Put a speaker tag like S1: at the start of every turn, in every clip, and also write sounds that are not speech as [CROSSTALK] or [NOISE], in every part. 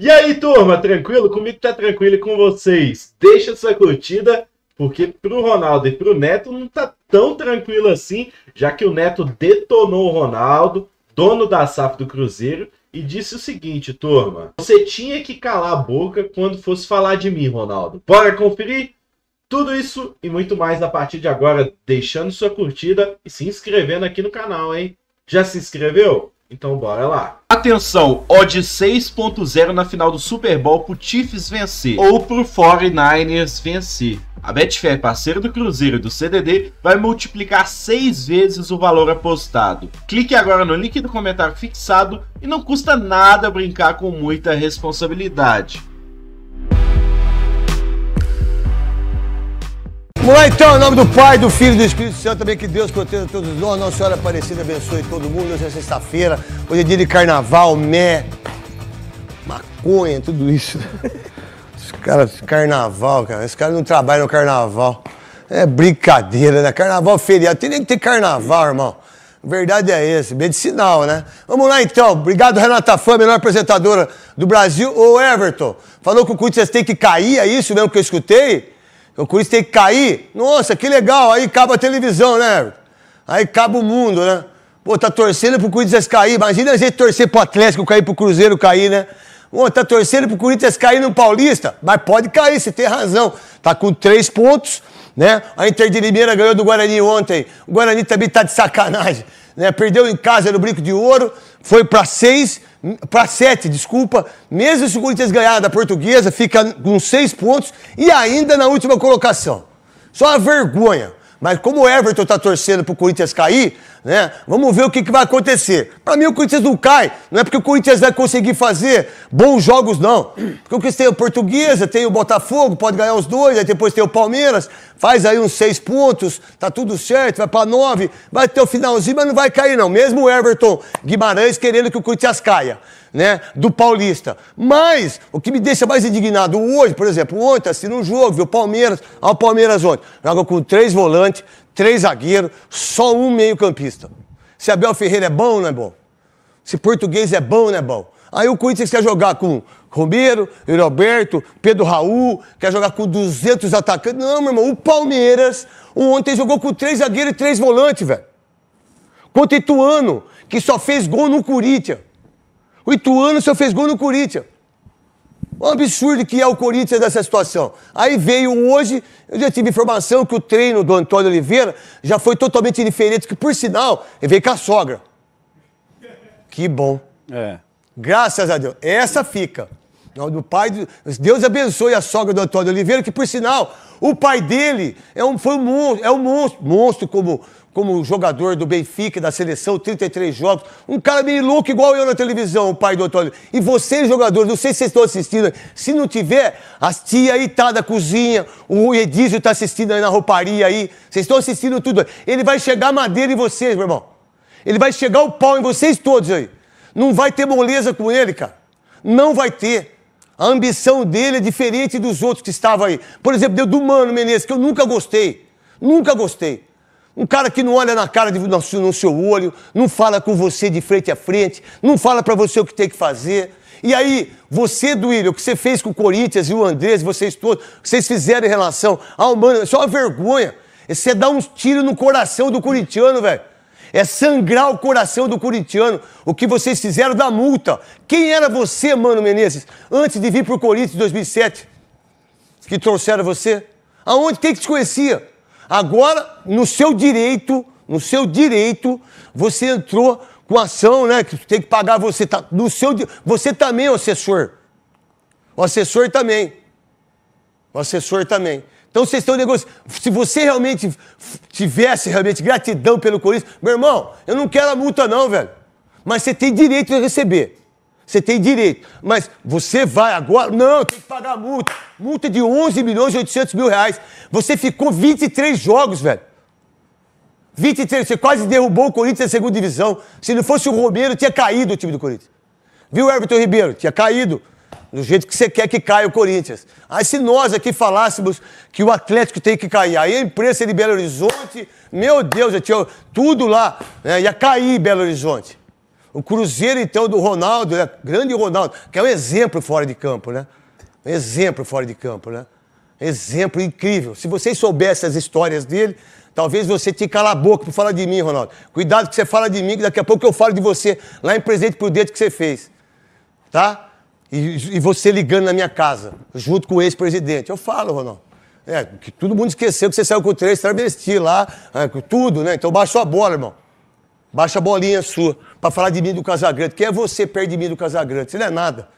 S1: E aí, turma, tranquilo? Comigo tá tranquilo e com vocês. Deixa sua curtida, porque pro Ronaldo e pro Neto não tá tão tranquilo assim, já que o Neto detonou o Ronaldo, dono da SAF do Cruzeiro, e disse o seguinte, turma: Você tinha que calar a boca quando fosse falar de mim, Ronaldo. Bora conferir? Tudo isso e muito mais a partir de agora, deixando sua curtida e se inscrevendo aqui no canal, hein? Já se inscreveu? Então bora lá. Atenção, odd 6.0 na final do Super Bowl pro Chiefs vencer ou pro 49ers vencer. A Betfair, parceira do Cruzeiro e do CDD, vai multiplicar 6 vezes o valor apostado. Clique agora no link do comentário fixado e não custa nada brincar com muita
S2: responsabilidade. Vamos lá então, em nome do Pai, do Filho e do Espírito Santo, também que Deus proteja todos nós, Nossa Senhora Aparecida abençoe todo mundo, hoje é sexta-feira, hoje é dia de carnaval, mé, maconha, tudo isso. [LAUGHS] Os caras, carnaval, cara, esses caras não trabalham no carnaval. É brincadeira, né? Carnaval feriado, tem nem que ter carnaval, irmão. Verdade é esse, medicinal, né? Vamos lá então, obrigado Renata Fã, melhor apresentadora do Brasil, Ô, Everton. Falou que o Corinthians tem que cair, é isso mesmo que eu escutei? O Corinthians tem que cair. Nossa, que legal. Aí acaba a televisão, né? Aí acaba o mundo, né? Pô, tá torcendo pro Corinthians cair. Imagina a gente torcer pro Atlético cair, pro Cruzeiro cair, né? Pô, tá torcendo pro Corinthians cair no Paulista. Mas pode cair, você tem razão. Tá com três pontos, né? A Inter de Limeira ganhou do Guarani ontem. O Guarani também tá de sacanagem né? Perdeu em casa no brinco de ouro, foi para seis, para sete, desculpa. Mesmo se o Corinthians ganhar da portuguesa, fica com seis pontos e ainda na última colocação. Só uma vergonha. Mas como o Everton está torcendo para o Corinthians cair, né? Vamos ver o que, que vai acontecer. Para mim, o Corinthians não cai. Não é porque o Corinthians vai conseguir fazer bons jogos, não. Porque o Corinthians tem o é Portuguesa, tem o Botafogo, pode ganhar os dois, aí depois tem o Palmeiras, faz aí uns seis pontos, tá tudo certo, vai para nove, vai ter o finalzinho, mas não vai cair, não. Mesmo o Everton Guimarães querendo que o Corinthians caia né, do Paulista. Mas o que me deixa mais indignado hoje, por exemplo, ontem assim um jogo, viu Palmeiras, ao Palmeiras ontem, joga com três volantes, três zagueiros, só um meio-campista. Se Abel Ferreira é bom, não é bom? Se português é bom, não é bom? Aí o Corinthians quer jogar com Romero, Roberto, Pedro Raul, quer jogar com 200 atacantes. Não, meu irmão, o Palmeiras ontem jogou com três zagueiros e três volantes, velho. Contra Ituano, que só fez gol no Corinthians. O Ituano só fez gol no Corinthians. O absurdo que é o Corinthians nessa situação. Aí veio hoje, eu já tive informação que o treino do Antônio Oliveira já foi totalmente diferente, que por sinal, ele veio com a sogra. Que bom. É. Graças a Deus. Essa fica. Do pai, Deus abençoe a sogra do Antônio Oliveira, que por sinal, o pai dele é um, foi um monstro, é um monstro, monstro como como jogador do Benfica, da seleção, 33 jogos. Um cara meio louco, igual eu na televisão, o pai do Antônio. E vocês, jogadores, não sei se vocês estão assistindo. Se não tiver, a tia aí tá da cozinha, o Edísio tá assistindo aí na rouparia aí. Vocês estão assistindo tudo. Ele vai chegar madeira em vocês, meu irmão. Ele vai chegar o pau em vocês todos aí. Não vai ter moleza com ele, cara. Não vai ter. A ambição dele é diferente dos outros que estavam aí. Por exemplo, deu do Mano Menezes, que eu nunca gostei. Nunca gostei. Um cara que não olha na cara de, no, no seu olho, não fala com você de frente a frente, não fala para você o que tem que fazer. E aí, você, Duílio, o que você fez com o Corinthians e o Andrés, vocês todos, o que vocês fizeram em relação ao Mano, é só uma vergonha. Você dá um tiro no coração do corintiano, velho. É sangrar o coração do corintiano. O que vocês fizeram da multa. Quem era você, Mano Menezes, antes de vir pro Corinthians em 2007? Que trouxeram você? Aonde? Quem que te conhecia? Agora, no seu direito, no seu direito, você entrou com ação, né? Que tem que pagar você. Tá, no seu, você também é o assessor. O assessor também. O assessor também. Então vocês estão negociando. Se você realmente tivesse realmente gratidão pelo Corinthians, meu irmão, eu não quero a multa, não, velho. Mas você tem direito de receber. Você tem direito. Mas você vai agora. Não, tem que pagar multa. Multa de 11 milhões e 800 mil reais. Você ficou 23 jogos, velho. 23. Você quase derrubou o Corinthians na segunda divisão. Se não fosse o Romero, tinha caído o time do Corinthians. Viu, Everton Ribeiro? Tinha caído. Do jeito que você quer que caia o Corinthians. Aí se nós aqui falássemos que o Atlético tem que cair, aí a imprensa de Belo Horizonte, meu Deus, já tinha tudo lá, né? ia cair Belo Horizonte. O Cruzeiro, então, do Ronaldo, né? grande Ronaldo, que é um exemplo fora de campo, né? Um exemplo fora de campo, né? Exemplo incrível. Se vocês soubessem as histórias dele, talvez você te calar a boca para falar de mim, Ronaldo. Cuidado que você fala de mim, que daqui a pouco eu falo de você lá em presente pro dedo que você fez. Tá? E, e você ligando na minha casa, junto com o ex-presidente. Eu falo, Ronaldo. É, que todo mundo esqueceu que você saiu com três travesti lá, é, tudo, né? Então baixou a bola, irmão. Baixa a bolinha sua para falar de mim do Casagrande. Quem é você perto de mim do Casagrande? Você não é nada.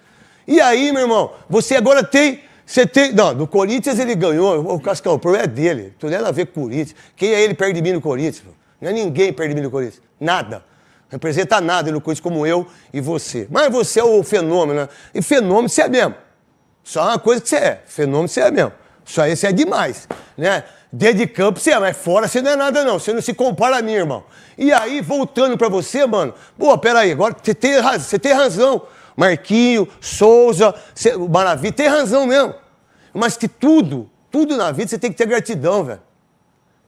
S2: E aí, meu irmão, você agora tem. Você tem. Não, no Corinthians ele ganhou. O Cascão, o problema é dele. Não tem nada a ver com o Corinthians. Quem é ele perto de mim no Corinthians? Não é ninguém perto de mim no Corinthians. Nada. Representa nada no Corinthians como eu e você. Mas você é o fenômeno, né? E fenômeno você é mesmo. Só uma coisa que você é. Fenômeno você é mesmo. Só esse é demais, né? Dentro de campo você é, mas fora você não é nada, não. Você não se compara a mim, irmão. E aí, voltando para você, mano, pô, peraí, agora você tem, razão, você tem razão. Marquinho, Souza, você, Maravilha, tem razão mesmo. Mas que tudo, tudo na vida você tem que ter gratidão, velho.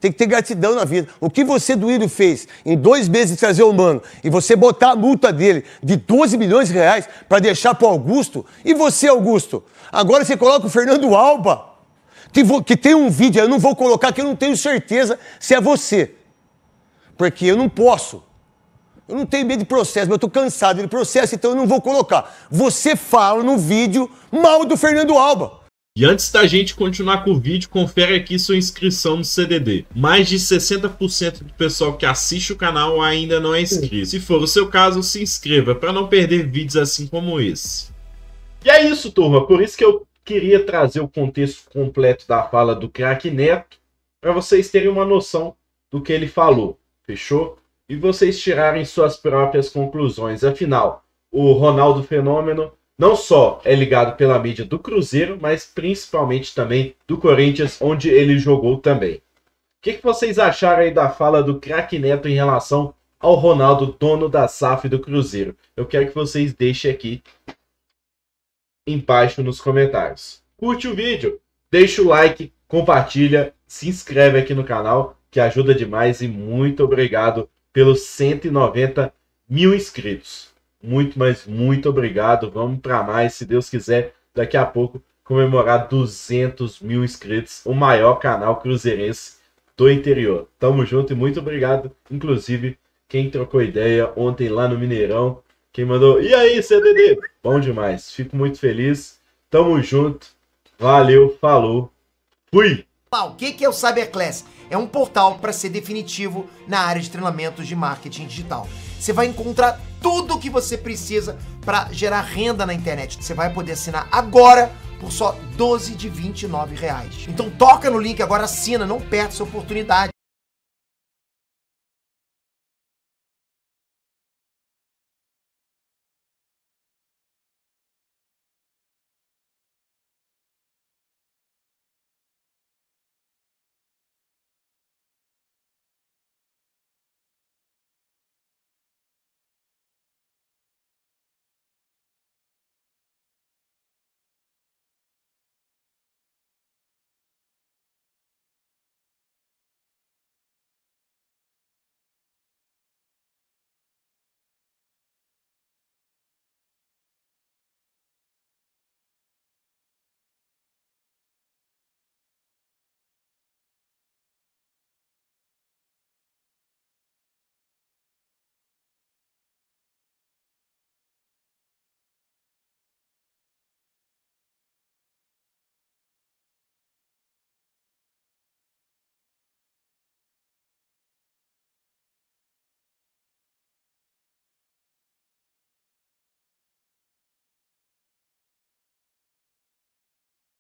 S2: Tem que ter gratidão na vida. O que você doído fez em dois meses de trazer o mano e você botar a multa dele de 12 milhões de reais para deixar para Augusto, e você, Augusto, agora você coloca o Fernando Alba que, que tem um vídeo, eu não vou colocar, que eu não tenho certeza se é você. Porque eu não posso. Eu não tenho medo de processo, mas eu estou cansado de processo, então eu não vou colocar. Você fala no vídeo mal do Fernando Alba.
S1: E antes da gente continuar com o vídeo, confere aqui sua inscrição no CDD. Mais de 60% do pessoal que assiste o canal ainda não é inscrito. Se for o seu caso, se inscreva para não perder vídeos assim como esse. E é isso, turma. Por isso que eu queria trazer o contexto completo da fala do craque Neto para vocês terem uma noção do que ele falou, fechou? E vocês tirarem suas próprias conclusões. Afinal, o Ronaldo Fenômeno não só é ligado pela mídia do Cruzeiro, mas principalmente também do Corinthians, onde ele jogou também. O que, que vocês acharam aí da fala do craque Neto em relação ao Ronaldo, dono da SAF do Cruzeiro? Eu quero que vocês deixem aqui embaixo nos comentários. Curte o vídeo, deixa o like, compartilha, se inscreve aqui no canal que ajuda demais e muito obrigado pelos 190 mil inscritos. Muito, mas muito obrigado. Vamos para mais, se Deus quiser, daqui a pouco comemorar 200 mil inscritos, o maior canal cruzeirense do interior. Tamo junto e muito obrigado, inclusive, quem trocou ideia ontem lá no Mineirão. Quem mandou? E aí, CDD? Bom demais. Fico muito feliz. Tamo junto. Valeu, falou. Fui.
S2: O que é o Cyberclass? É um portal para ser definitivo na área de treinamentos de marketing digital. Você vai encontrar tudo o que você precisa para gerar renda na internet. Você vai poder assinar agora por só 12 de 29 reais. Então toca no link agora, assina, não perca essa oportunidade.